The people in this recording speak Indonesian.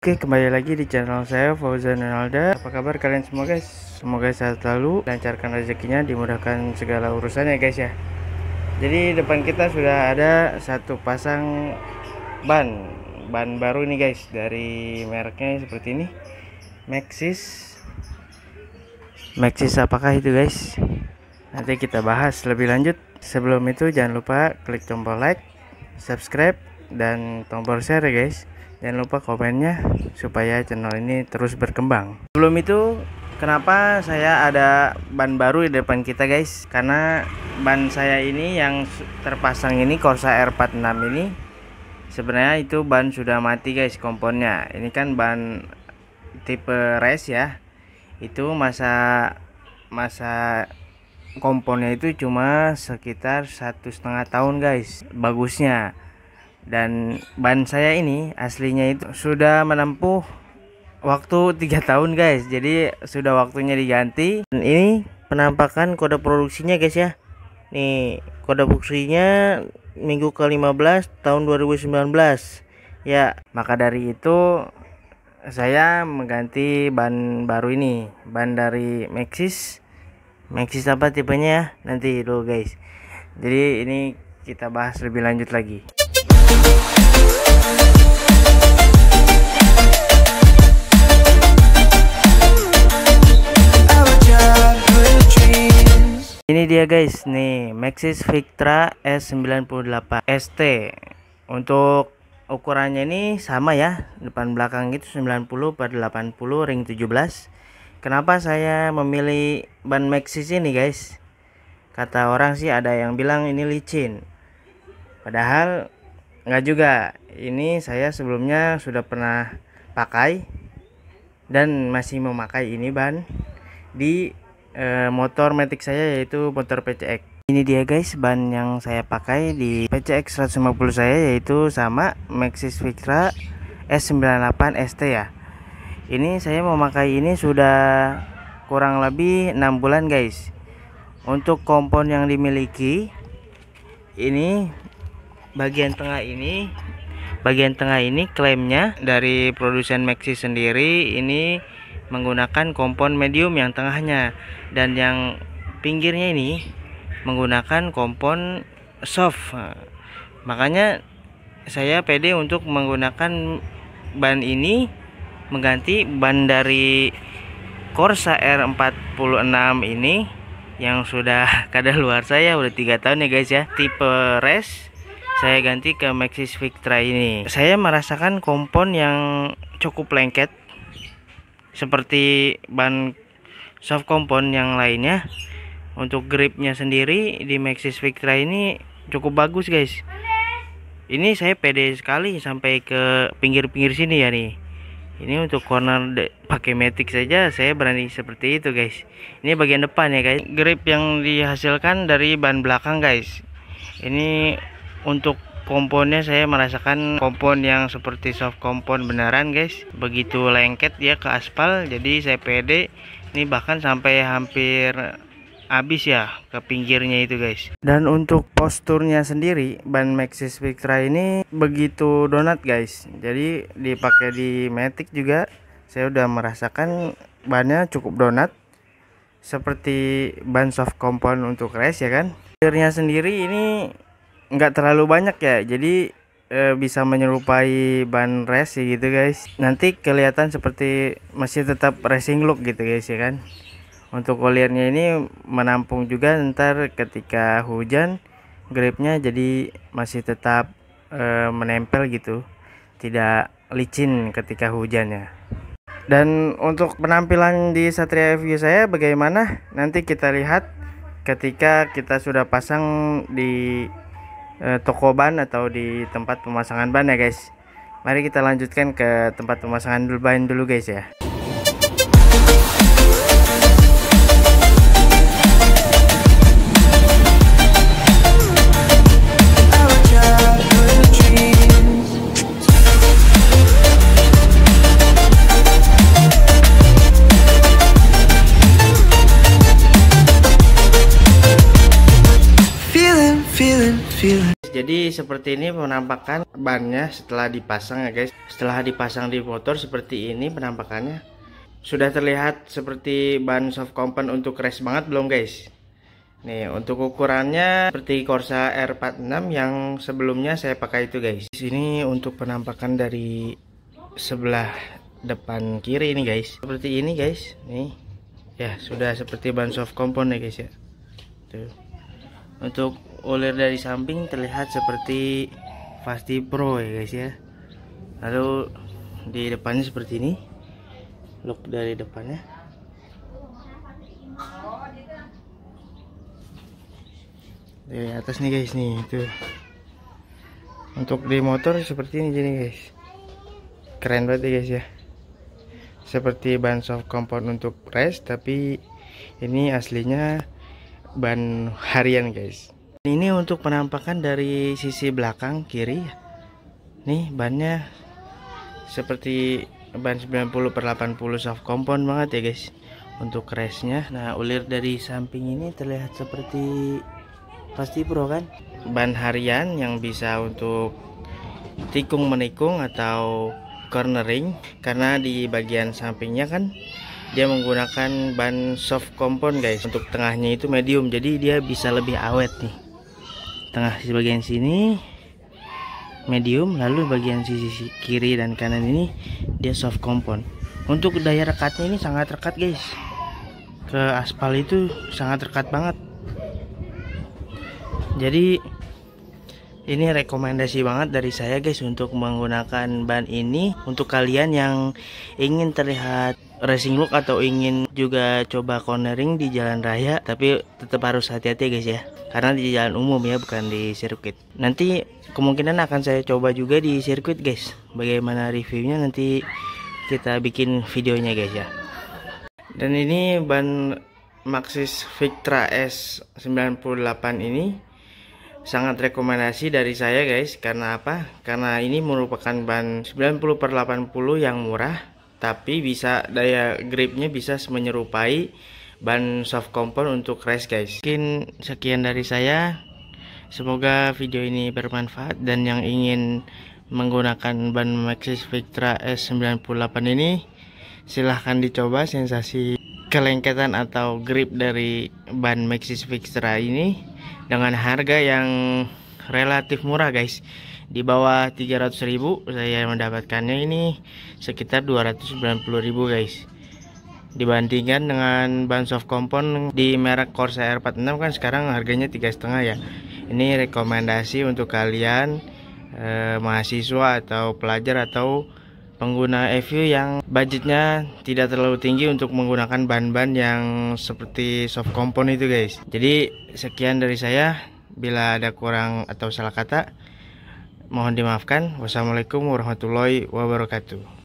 Oke kembali lagi di channel saya Fauzan Alda. Apa kabar kalian semua guys Semoga sehat selalu Lancarkan rezekinya Dimudahkan segala urusannya guys ya Jadi depan kita sudah ada Satu pasang ban Ban baru nih guys Dari mereknya seperti ini Maxis Maxis apakah itu guys nanti kita bahas lebih lanjut sebelum itu jangan lupa klik tombol like subscribe dan tombol share ya, guys jangan lupa komennya supaya channel ini terus berkembang sebelum itu kenapa saya ada ban baru di depan kita guys karena ban saya ini yang terpasang ini Corsa R46 ini sebenarnya itu ban sudah mati guys komponnya ini kan ban tipe race ya itu masa masa komponnya itu cuma sekitar satu setengah tahun guys bagusnya dan ban saya ini aslinya itu sudah menempuh waktu tiga tahun guys jadi sudah waktunya diganti dan ini penampakan kode produksinya guys ya nih kode produksinya minggu ke-15 tahun 2019 ya maka dari itu saya mengganti ban baru ini ban dari Maxis Maxis apa tipenya ya? nanti dulu guys jadi ini kita bahas lebih lanjut lagi ini dia guys nih Maxis Victra S98 ST untuk ukurannya ini sama ya depan belakang itu 90 per 80 ring 17 kenapa saya memilih ban Maxxis ini guys kata orang sih ada yang bilang ini licin padahal enggak juga ini saya sebelumnya sudah pernah pakai dan masih memakai ini ban di eh, motor metik saya yaitu motor PCX ini dia guys ban yang saya pakai di PCX 150 saya yaitu sama Maxxis Fitra S98 ST ya. Ini saya memakai ini sudah kurang lebih 6 bulan guys. Untuk kompon yang dimiliki ini bagian tengah ini bagian tengah ini klaimnya dari produsen Maxxis sendiri ini menggunakan kompon medium yang tengahnya dan yang pinggirnya ini menggunakan kompon soft makanya saya pede untuk menggunakan ban ini mengganti ban dari Corsa R46 ini yang sudah kada luar saya udah tiga tahun ya guys ya tipe res saya ganti ke Maxis Victra ini saya merasakan kompon yang cukup lengket seperti ban soft kompon yang lainnya untuk gripnya sendiri di Maxxis Victra ini cukup bagus guys ini saya pede sekali sampai ke pinggir-pinggir sini ya nih ini untuk corner pakai matic saja saya berani seperti itu guys ini bagian depan ya guys grip yang dihasilkan dari ban belakang guys ini untuk komponnya saya merasakan kompon yang seperti soft kompon beneran guys begitu lengket ya ke aspal jadi saya pede ini bahkan sampai hampir habis ya ke pinggirnya itu guys dan untuk posturnya sendiri ban Maxxis Victra ini begitu donat guys jadi dipakai di Matic juga saya udah merasakan bannya cukup donat seperti ban soft compound untuk race ya kan pinggirnya sendiri ini nggak terlalu banyak ya jadi e, bisa menyerupai ban race gitu guys nanti kelihatan seperti masih tetap racing look gitu guys ya kan untuk olirnya ini menampung juga ntar ketika hujan gripnya jadi masih tetap e, menempel gitu tidak licin ketika hujannya. dan untuk penampilan di Satria FU saya bagaimana nanti kita lihat ketika kita sudah pasang di e, toko ban atau di tempat pemasangan ban ya guys mari kita lanjutkan ke tempat pemasangan ban dulu guys ya jadi seperti ini penampakan bannya setelah dipasang ya guys setelah dipasang di motor seperti ini penampakannya sudah terlihat seperti ban soft compound untuk race banget belum guys nih untuk ukurannya seperti Corsa R46 yang sebelumnya saya pakai itu guys ini untuk penampakan dari sebelah depan kiri ini guys seperti ini guys nih ya sudah seperti ban soft compound ya guys ya tuh untuk ulir dari samping terlihat seperti Fasti Pro ya guys ya lalu di depannya seperti ini look dari depannya dari atas nih guys nih itu untuk di motor seperti ini jadi guys keren banget ya guys ya seperti ban soft compound untuk race tapi ini aslinya ban harian guys ini untuk penampakan dari sisi belakang kiri ya. nih bannya seperti ban 90 per 80 soft compound banget ya guys untuk crashnya nah ulir dari samping ini terlihat seperti pasti pro kan ban harian yang bisa untuk tikung menikung atau cornering karena di bagian sampingnya kan dia menggunakan ban soft compound guys untuk tengahnya itu medium jadi dia bisa lebih awet nih tengah di bagian sini medium lalu bagian sisi kiri dan kanan ini dia soft compound untuk daya rekatnya ini sangat rekat guys ke aspal itu sangat rekat banget jadi ini rekomendasi banget dari saya guys untuk menggunakan ban ini untuk kalian yang ingin terlihat racing look atau ingin juga coba cornering di jalan raya tapi tetap harus hati-hati guys ya karena di jalan umum ya bukan di sirkuit nanti kemungkinan akan saya coba juga di sirkuit guys bagaimana reviewnya nanti kita bikin videonya guys ya dan ini ban Maxxis Victra S98 ini sangat rekomendasi dari saya guys karena apa karena ini merupakan ban 90 per 80 yang murah tapi bisa daya gripnya bisa menyerupai ban soft compound untuk race guys mungkin sekian dari saya semoga video ini bermanfaat dan yang ingin menggunakan ban Maxxis Victra S98 ini silahkan dicoba sensasi kelengketan atau grip dari ban Maxxis Victra ini dengan harga yang relatif murah guys di bawah 300.000 saya mendapatkannya ini sekitar 290.000 guys dibandingkan dengan ban soft kompon di merek Corsair 46 kan sekarang harganya tiga setengah ya ini rekomendasi untuk kalian eh, mahasiswa atau pelajar atau pengguna EVU yang budgetnya tidak terlalu tinggi untuk menggunakan ban-ban yang seperti soft kompon itu guys jadi sekian dari saya bila ada kurang atau salah kata Mohon dimaafkan. Wassalamualaikum warahmatullahi wabarakatuh.